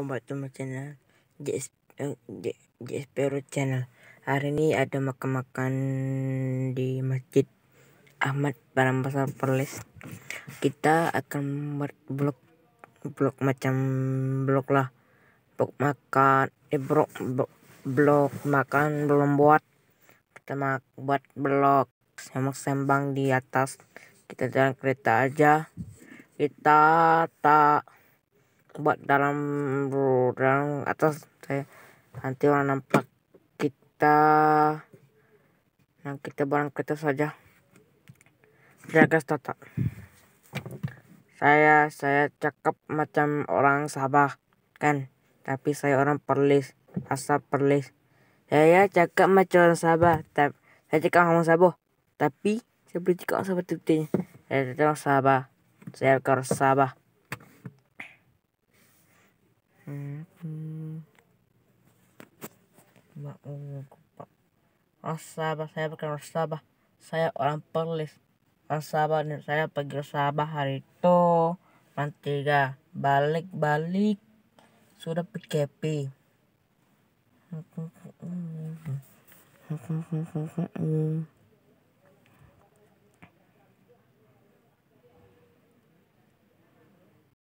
cuma Channel JS, eh, Channel Hari ini ada makan-makan di Masjid Ahmad Parambasar Perlis Kita akan buat blog Blog macam blog lah Blog makan Eh blog, blog, makan belum buat kita buat blog Semak sembang di atas Kita jalan kereta aja Kita tak buat dalam ruang atas saya nanti orang nampak kita nah kita barang kita saja jaga ya, tata saya saya cakap macam orang Sabah kan tapi saya orang Perlis asal Perlis saya ya, cakap macam orang Sabah tapi saya cakap orang Sabah tapi saya boleh cakap orang Sabah tu saya cakap orang Sabah saya orang Sabah aku saya bukan orang saya orang Perlis orang Sabah saya pergi ke hari itu tiga balik balik sudah PKP mm